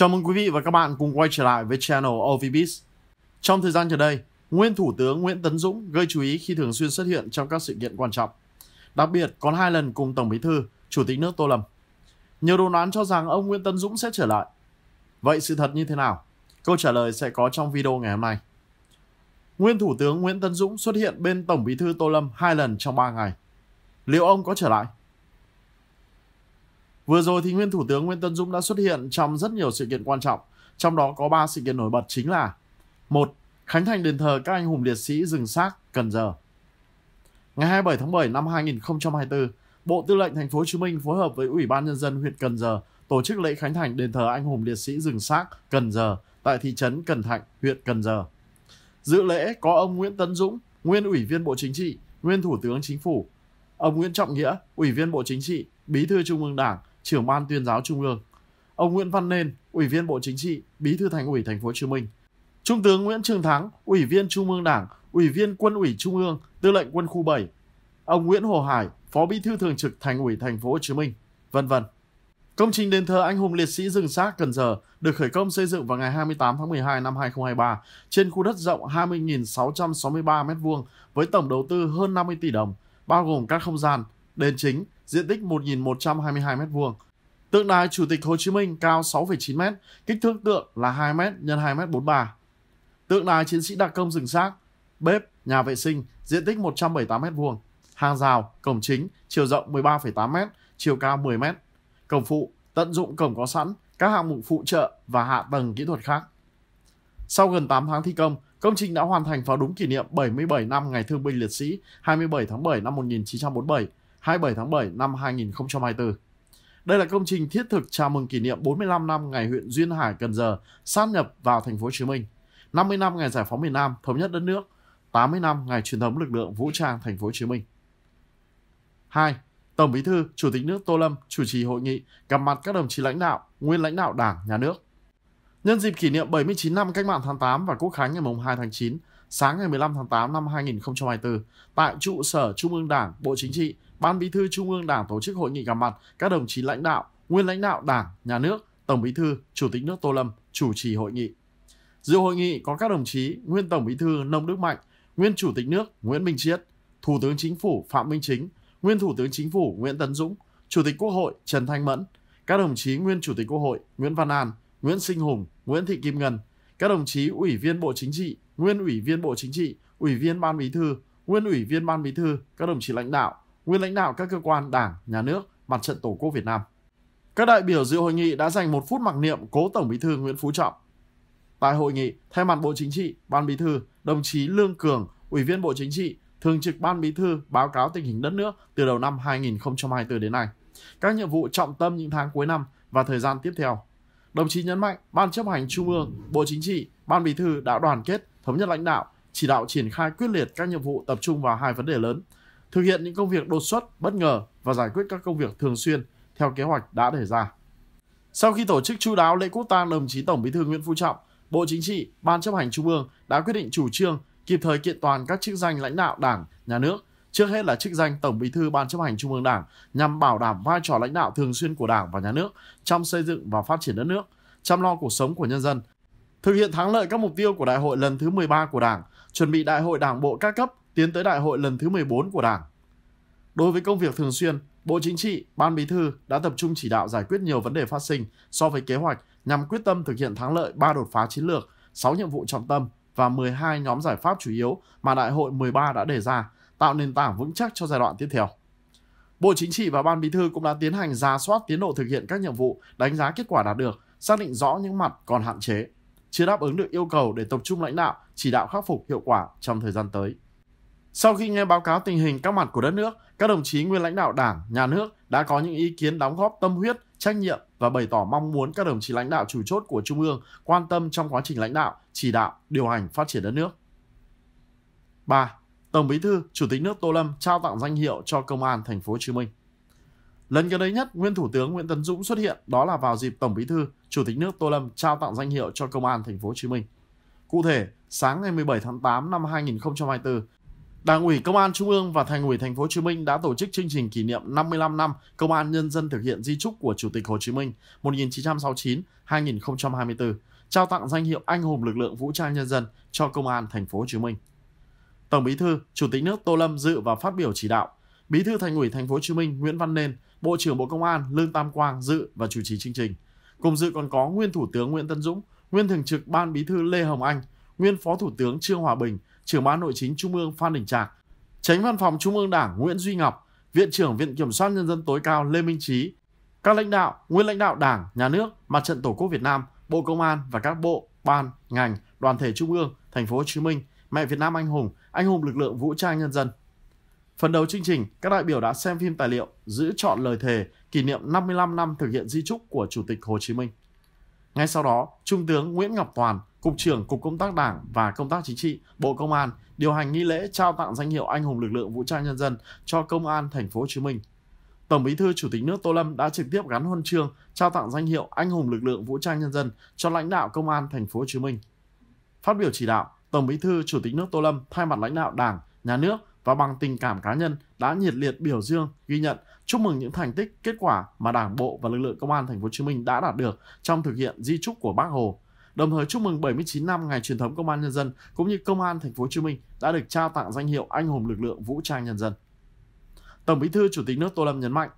Chào mừng quý vị và các bạn cùng quay trở lại với channel OVBiz. Trong thời gian gần đây, nguyên Thủ tướng Nguyễn Tấn Dũng gây chú ý khi thường xuyên xuất hiện trong các sự kiện quan trọng. Đặc biệt, còn hai lần cùng Tổng Bí thư, Chủ tịch nước Tô Lâm. Nhiều đồn đoán cho rằng ông Nguyễn Tấn Dũng sẽ trở lại. Vậy sự thật như thế nào? Câu trả lời sẽ có trong video ngày hôm nay. Nguyên Thủ tướng Nguyễn Tấn Dũng xuất hiện bên Tổng Bí thư Tô Lâm hai lần trong 3 ngày. Liệu ông có trở lại? Vừa rồi thì nguyên Thủ tướng Nguyễn Tân Dũng đã xuất hiện trong rất nhiều sự kiện quan trọng, trong đó có 3 sự kiện nổi bật chính là một Khánh thành đền thờ các anh hùng liệt sĩ rừng xác Cần Giờ. Ngày 27 tháng 7 năm 2024, Bộ Tư lệnh Thành phố Hồ Chí Minh phối hợp với Ủy ban nhân dân huyện Cần Giờ tổ chức lễ khánh thành đền thờ anh hùng liệt sĩ rừng xác Cần Giờ tại thị trấn Cần Thạnh, huyện Cần Giờ. Dự lễ có ông Nguyễn Tấn Dũng, nguyên Ủy viên Bộ Chính trị, nguyên Thủ tướng Chính phủ, ông Nguyễn Trọng Nghĩa, Ủy viên Bộ Chính trị, Bí thư Trung ương Đảng, trưởng ban tuyên giáo Trung ương, ông Nguyễn Văn Nên, Ủy viên Bộ Chính trị, Bí thư Thành ủy Thành phố Hồ Chí Minh, Trung tướng Nguyễn Trường Thắng, Ủy viên Trung ương Đảng, Ủy viên Quân ủy Trung ương, Tư lệnh Quân khu 7, ông Nguyễn Hồ Hải, Phó Bí thư Thường trực Thành ủy Thành phố Hồ Chí Minh, vân vân. Công trình đền thờ anh hùng liệt sĩ rừng xác Cần Giờ được khởi công xây dựng vào ngày 28 tháng 12 năm 2023 trên khu đất rộng 20.663 m2 với tổng đầu tư hơn 50 tỷ đồng, bao gồm các không gian, đền chính, diện tích 1.122m2. Tượng đài Chủ tịch Hồ Chí Minh cao 6,9m, kích thước tượng là 2m x 2m43. Tượng đài Chiến sĩ đặc công rừng xác, bếp, nhà vệ sinh, diện tích 178m2. Hàng rào, cổng chính, chiều rộng 13,8m, chiều cao 10m. Cổng phụ, tận dụng cổng có sẵn, các hạng mục phụ trợ và hạ tầng kỹ thuật khác. Sau gần 8 tháng thi công, công trình đã hoàn thành vào đúng kỷ niệm 77 năm Ngày Thương binh Liệt sĩ 27 tháng 7 năm 1947, 27 tháng 7 năm 2024. Đây là công trình thiết thực chào mừng kỷ niệm 45 năm ngày huyện Duyên Hải Cần Giờ sát nhập vào thành phố Hồ Chí Minh, 50 năm ngày giải phóng miền Nam thống nhất đất nước, 80 năm ngày truyền thống lực lượng vũ trang thành phố Hồ Chí Minh. 2. Tổng Bí thư, Chủ tịch nước Tô Lâm chủ trì hội nghị gặp mặt các đồng chí lãnh đạo, nguyên lãnh đạo Đảng, Nhà nước. Nhân dịp kỷ niệm 79 năm Cách mạng tháng 8 và Quốc khánh ngày mùng 2 tháng 9, sáng ngày 15 tháng 8 năm 2024, tại trụ sở Trung ương Đảng, Bộ Chính trị, Ban Bí thư Trung ương Đảng tổ chức hội nghị gặp mặt các đồng chí lãnh đạo, nguyên lãnh đạo Đảng, Nhà nước, Tổng Bí thư, Chủ tịch nước Tô Lâm chủ trì hội nghị. Dự hội nghị có các đồng chí nguyên Tổng Bí thư Nông Đức Mạnh, nguyên Chủ tịch nước Nguyễn Minh Chiết, Thủ tướng Chính phủ Phạm Minh Chính, nguyên Thủ tướng Chính phủ Nguyễn Tấn Dũng, Chủ tịch Quốc hội Trần Thanh Mẫn, các đồng chí nguyên Chủ tịch Quốc hội Nguyễn Văn An, Nguyễn Sinh Hùng, Nguyễn Thị Kim Ngân, các đồng chí Ủy viên Bộ Chính trị, nguyên Ủy viên Bộ Chính trị, Ủy viên Ban Bí thư, nguyên Ủy viên Ban Bí thư, các đồng chí lãnh đạo, nguyên lãnh đạo các cơ quan Đảng, Nhà nước, Mặt trận Tổ quốc Việt Nam. Các đại biểu dự hội nghị đã dành một phút mặc niệm cố Tổng Bí thư Nguyễn Phú Trọng. Tại hội nghị, thay mặt Bộ Chính trị, Ban Bí thư, đồng chí Lương Cường, Ủy viên Bộ Chính trị, Thường trực Ban Bí thư báo cáo tình hình đất nước từ đầu năm 2024 đến nay, các nhiệm vụ trọng tâm những tháng cuối năm và thời gian tiếp theo. Đồng chí nhấn mạnh Ban chấp hành Trung ương, Bộ Chính trị, Ban Bí thư đã đoàn kết, thống nhất lãnh đạo, chỉ đạo triển khai quyết liệt các nhiệm vụ tập trung vào hai vấn đề lớn – thực hiện những công việc đột xuất, bất ngờ và giải quyết các công việc thường xuyên theo kế hoạch đã đề ra. Sau khi tổ chức chu đáo lễ quốc tang đồng chí Tổng Bí thư Nguyễn Phú Trọng, Bộ Chính trị, Ban chấp hành Trung ương đã quyết định chủ trương kịp thời kiện toàn các chức danh lãnh đạo Đảng, Nhà nước, trước hết là chức danh Tổng Bí thư Ban chấp hành Trung ương Đảng nhằm bảo đảm vai trò lãnh đạo thường xuyên của Đảng và Nhà nước trong xây dựng và phát triển đất nước, chăm lo cuộc sống của nhân dân, thực hiện thắng lợi các mục tiêu của Đại hội lần thứ 13 của Đảng, chuẩn bị Đại hội Đảng bộ các cấp tiến tới đại hội lần thứ 14 của Đảng. Đối với công việc thường xuyên, Bộ Chính trị, Ban Bí thư đã tập trung chỉ đạo giải quyết nhiều vấn đề phát sinh so với kế hoạch nhằm quyết tâm thực hiện thắng lợi 3 đột phá chiến lược, 6 nhiệm vụ trọng tâm và 12 nhóm giải pháp chủ yếu mà Đại hội 13 đã đề ra, tạo nền tảng vững chắc cho giai đoạn tiếp theo. Bộ Chính trị và Ban Bí thư cũng đã tiến hành ra soát tiến độ thực hiện các nhiệm vụ, đánh giá kết quả đạt được, xác định rõ những mặt còn hạn chế, chưa đáp ứng được yêu cầu để tập trung lãnh đạo, chỉ đạo khắc phục hiệu quả trong thời gian tới. Sau khi nghe báo cáo tình hình các mặt của đất nước, các đồng chí nguyên lãnh đạo Đảng, Nhà nước đã có những ý kiến đóng góp tâm huyết, trách nhiệm và bày tỏ mong muốn các đồng chí lãnh đạo chủ chốt của Trung ương quan tâm trong quá trình lãnh đạo, chỉ đạo, điều hành phát triển đất nước. 3. Tổng Bí thư, Chủ tịch nước Tô Lâm trao tặng danh hiệu cho Công an Thành phố Hồ Chí Minh. Lần gần đây nhất, nguyên Thủ tướng Nguyễn Tấn Dũng xuất hiện đó là vào dịp Tổng Bí thư, Chủ tịch nước Tô Lâm trao tặng danh hiệu cho Công an Thành phố Hồ Chí Minh. Cụ thể, sáng ngày 17 tháng 8 năm 2024, Đảng ủy Công an Trung ương và Thành ủy Thành phố Hồ Chí Minh đã tổ chức chương trình kỷ niệm 55 năm Công an nhân dân thực hiện di trúc của Chủ tịch Hồ Chí Minh 1969-2024, trao tặng danh hiệu Anh hùng lực lượng vũ trang nhân dân cho Công an Thành phố Hồ Chí Minh. Tổng Bí thư, Chủ tịch nước Tô Lâm dự và phát biểu chỉ đạo. Bí thư Thành ủy Thành phố Hồ Chí Minh Nguyễn Văn Nên, Bộ trưởng Bộ Công an Lương Tam Quang dự và chủ trì chương trình. Cùng dự còn có nguyên Thủ tướng Nguyễn Tân Dũng, nguyên Thường trực Ban Bí thư Lê Hồng Anh, nguyên Phó Thủ tướng Trương Hòa Bình, trưởng ban nội chính Trung ương Phan Đình Trạc, tránh văn phòng Trung ương Đảng Nguyễn Duy Ngọc, Viện trưởng Viện Kiểm soát Nhân dân tối cao Lê Minh Trí, các lãnh đạo, nguyên lãnh đạo Đảng, Nhà nước, Mặt trận Tổ quốc Việt Nam, Bộ Công an và các bộ, ban, ngành, đoàn thể Trung ương, Thành phố Hồ Chí Minh, Mẹ Việt Nam Anh Hùng, Anh hùng lực lượng vũ trang nhân dân. Phần đầu chương trình, các đại biểu đã xem phim tài liệu giữ chọn lời thề kỷ niệm 55 năm thực hiện di trúc của Chủ tịch Hồ Chí Minh. Ngay sau đó, Trung tướng Nguyễn Ngọc Toàn, Cục trưởng Cục Công tác Đảng và Công tác Chính trị, Bộ Công an điều hành nghi lễ trao tặng danh hiệu Anh hùng lực lượng vũ trang nhân dân cho Công an Thành phố Hồ Chí Minh. Tổng Bí thư Chủ tịch nước Tô Lâm đã trực tiếp gắn huân chương trao tặng danh hiệu Anh hùng lực lượng vũ trang nhân dân cho lãnh đạo Công an Thành phố Hồ Chí Minh. Phát biểu chỉ đạo, Tổng Bí thư Chủ tịch nước Tô Lâm thay mặt lãnh đạo Đảng, Nhà nước và bằng tình cảm cá nhân đã nhiệt liệt biểu dương, ghi nhận, chúc mừng những thành tích, kết quả mà Đảng bộ và lực lượng Công an Thành phố Hồ Chí Minh đã đạt được trong thực hiện di trúc của Bác Hồ, Đồng thời chúc mừng 79 năm ngày truyền thống Công an nhân dân cũng như Công an thành phố Hồ Chí Minh đã được trao tặng danh hiệu Anh hùng lực lượng vũ trang nhân dân. Tổng Bí thư Chủ tịch nước Tô Lâm nhấn mạnh,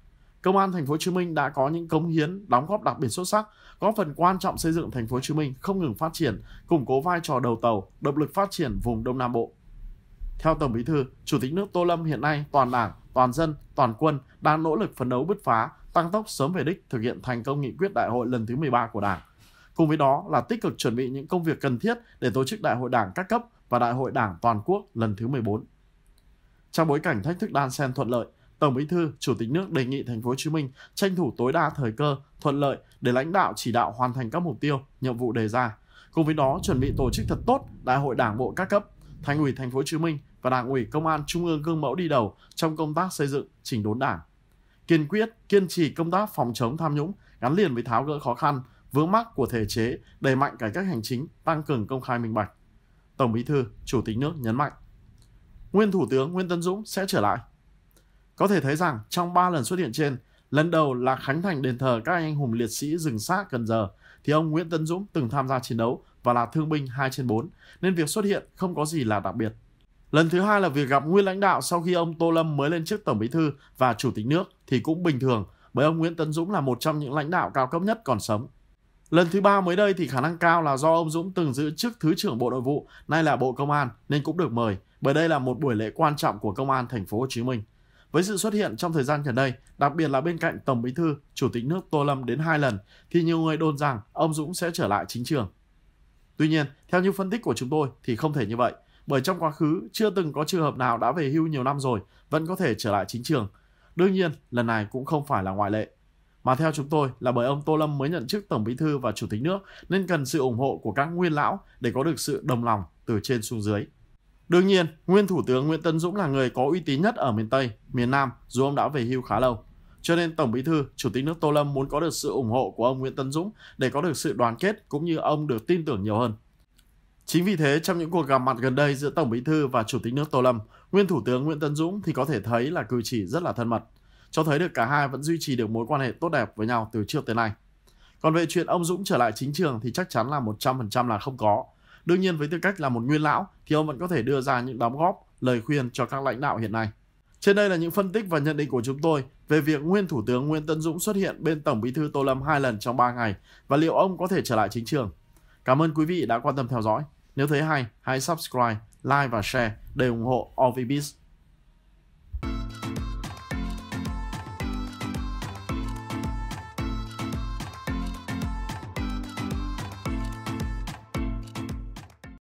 Công an thành phố Hồ Chí Minh đã có những cống hiến, đóng góp đặc biệt xuất sắc, góp phần quan trọng xây dựng thành phố Hồ Chí Minh không ngừng phát triển, củng cố vai trò đầu tàu, động lực phát triển vùng Đông Nam Bộ. Theo Tổng Bí thư, Chủ tịch nước Tô Lâm hiện nay toàn Đảng, toàn dân, toàn quân đang nỗ lực phấn đấu bứt phá, tăng tốc sớm về đích thực hiện thành công nghị quyết đại hội lần thứ 13 của Đảng. Cùng với đó là tích cực chuẩn bị những công việc cần thiết để tổ chức Đại hội Đảng các cấp và Đại hội Đảng toàn quốc lần thứ 14. Trong bối cảnh thách thức đan xen thuận lợi, Tổng Bí thư, Chủ tịch nước đề nghị thành phố Hồ Chí Minh tranh thủ tối đa thời cơ, thuận lợi để lãnh đạo chỉ đạo hoàn thành các mục tiêu, nhiệm vụ đề ra. Cùng với đó, chuẩn bị tổ chức thật tốt Đại hội Đảng bộ các cấp, Thành ủy Thành phố Hồ Chí Minh và Đảng ủy Công an Trung ương gương mẫu đi đầu trong công tác xây dựng chỉnh đốn Đảng. Kiên quyết, kiên trì công tác phòng chống tham nhũng gắn liền với tháo gỡ khó khăn, vướng mắc của thể chế, đẩy mạnh cải cách hành chính, tăng cường công khai minh bạch. Tổng Bí thư, Chủ tịch nước nhấn mạnh. Nguyên Thủ tướng Nguyễn Tân Dũng sẽ trở lại. Có thể thấy rằng trong 3 lần xuất hiện trên, lần đầu là khánh thành đền thờ các anh hùng liệt sĩ rừng xác Cần Giờ thì ông Nguyễn Tân Dũng từng tham gia chiến đấu và là thương binh 2 trên 4 nên việc xuất hiện không có gì là đặc biệt. Lần thứ hai là việc gặp nguyên lãnh đạo sau khi ông Tô Lâm mới lên chức Tổng Bí thư và Chủ tịch nước thì cũng bình thường bởi ông Nguyễn Tân Dũng là một trong những lãnh đạo cao cấp nhất còn sống. Lần thứ ba mới đây thì khả năng cao là do ông Dũng từng giữ chức Thứ trưởng Bộ Nội vụ, nay là Bộ Công an nên cũng được mời, bởi đây là một buổi lễ quan trọng của Công an thành phố Hồ Chí Minh. Với sự xuất hiện trong thời gian gần đây, đặc biệt là bên cạnh Tổng Bí thư, Chủ tịch nước Tô Lâm đến hai lần thì nhiều người đồn rằng ông Dũng sẽ trở lại chính trường. Tuy nhiên, theo như phân tích của chúng tôi thì không thể như vậy, bởi trong quá khứ chưa từng có trường hợp nào đã về hưu nhiều năm rồi vẫn có thể trở lại chính trường. Đương nhiên, lần này cũng không phải là ngoại lệ mà theo chúng tôi là bởi ông Tô Lâm mới nhận chức Tổng Bí thư và Chủ tịch nước nên cần sự ủng hộ của các nguyên lão để có được sự đồng lòng từ trên xuống dưới. Đương nhiên, nguyên Thủ tướng Nguyễn Tân Dũng là người có uy tín nhất ở miền Tây, miền Nam dù ông đã về hưu khá lâu. Cho nên Tổng Bí thư, Chủ tịch nước Tô Lâm muốn có được sự ủng hộ của ông Nguyễn Tân Dũng để có được sự đoàn kết cũng như ông được tin tưởng nhiều hơn. Chính vì thế, trong những cuộc gặp mặt gần đây giữa Tổng Bí thư và Chủ tịch nước Tô Lâm, nguyên Thủ tướng Nguyễn Tân Dũng thì có thể thấy là cử chỉ rất là thân mật cho thấy được cả hai vẫn duy trì được mối quan hệ tốt đẹp với nhau từ trước tới nay. Còn về chuyện ông Dũng trở lại chính trường thì chắc chắn là 100% là không có. Đương nhiên với tư cách là một nguyên lão thì ông vẫn có thể đưa ra những đóng góp, lời khuyên cho các lãnh đạo hiện nay. Trên đây là những phân tích và nhận định của chúng tôi về việc nguyên Thủ tướng Nguyễn Tân Dũng xuất hiện bên Tổng Bí thư Tô Lâm hai lần trong 3 ngày và liệu ông có thể trở lại chính trường. Cảm ơn quý vị đã quan tâm theo dõi. Nếu thấy hay, hãy subscribe, like và share để ủng hộ Ovibiz.